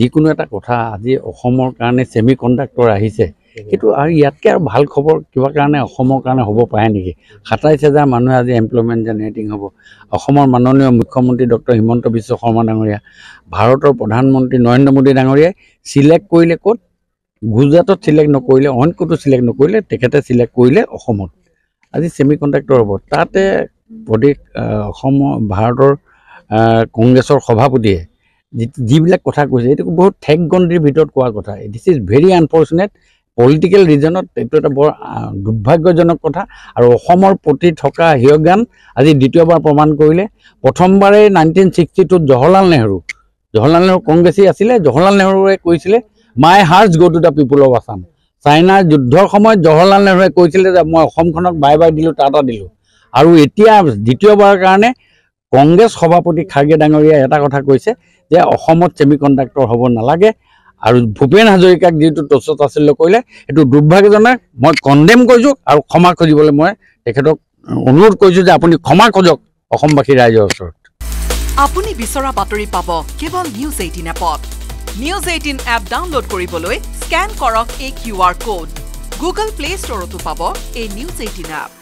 যিকোনো এটা কথা আজি অসমৰ কাৰণে চেমি কণ্ডাক্টৰ আহিছে সেইটো আৰু ইয়াতকৈ আৰু ভাল খবৰ কিবা কাৰণে অসমৰ কাৰণে হ'ব পাৰে নেকি সাতাইছ হাজাৰ মানুহে আজি এমপ্লয়মেণ্ট জেনেৰেটিং হ'ব অসমৰ মাননীয় মুখ্যমন্ত্ৰী ডক্টৰ হিমন্ত বিশ্ব শৰ্মা ডাঙৰীয়া ভাৰতৰ প্ৰধানমন্ত্ৰী নৰেন্দ্ৰ মোদী ডাঙৰীয়াই চিলেক্ট কৰিলে ক'ত গুজৰাটত চিলেক্ট নকৰিলে অইন ক'তো চিলেক্ট নকৰিলে তেখেতে চিলেক্ট কৰিলে অসমত আজি চেমি কণ্ডাক্টৰ হ'ব তাতে প্ৰদেশ অসমৰ ভাৰতৰ কংগ্ৰেছৰ সভাপতিয়ে যিবিলাক কথা কৈছে এইটো বহুত ঠেক গণ্ডিৰ ভিতৰত কোৱা কথা this is very unfortunate political ৰিজনত এইটো এটা বৰ দুৰ্ভাগ্যজনক কথা আৰু অসমৰ প্ৰতি থকা হিয়জ্ঞান আজি দ্বিতীয়বাৰ প্ৰমাণ কৰিলে প্ৰথমবাৰে নাইনটিন ছিক্সটি টুত জৱাহৰলাল নেহৰু জৱাহৰলাল নেহৰু কংগ্ৰেছেই আছিলে জৱাহৰলাল নেহৰুৱে কৈছিলে my heart go' to the people of Assam চাইনাৰ যুদ্ধৰ সময়ত জৱাহৰলাল নেহৰুৱে কৈছিলে যে মই অসমখনক বাই বাই দিলোঁ টাটা দিলোঁ আৰু এতিয়া দ্বিতীয়বাৰৰ কাৰণে কংগ্ৰেছ সভাপতি খাৰ্গে ডাঙৰীয়াই এটা কথা কৈছে যে অসমত চেমি কণ্ডাক্টৰ হ'ব নালাগে আৰু ভূপেন হাজৰিকাক যিটো তচত আছিল কৰিলে সেইটো দুৰ্ভাগ্যজনক মই কণ্ডেম কৰিছোঁ আৰু ক্ষমা খুজিবলৈ মই তেখেতক অনুৰোধ কৰিছোঁ যে আপুনি ক্ষমা খোজক অসমবাসী ৰাইজৰ ওচৰত আপুনি বিচৰা বাতৰি পাব কেৱল নিউজ এইটিন এপত নিউজ এইটিন এপ ডাউনলোড কৰিবলৈ স্কেন কৰক এই Q R code Google play ষ্টৰতো পাব এই নিউজ এইটিন এপ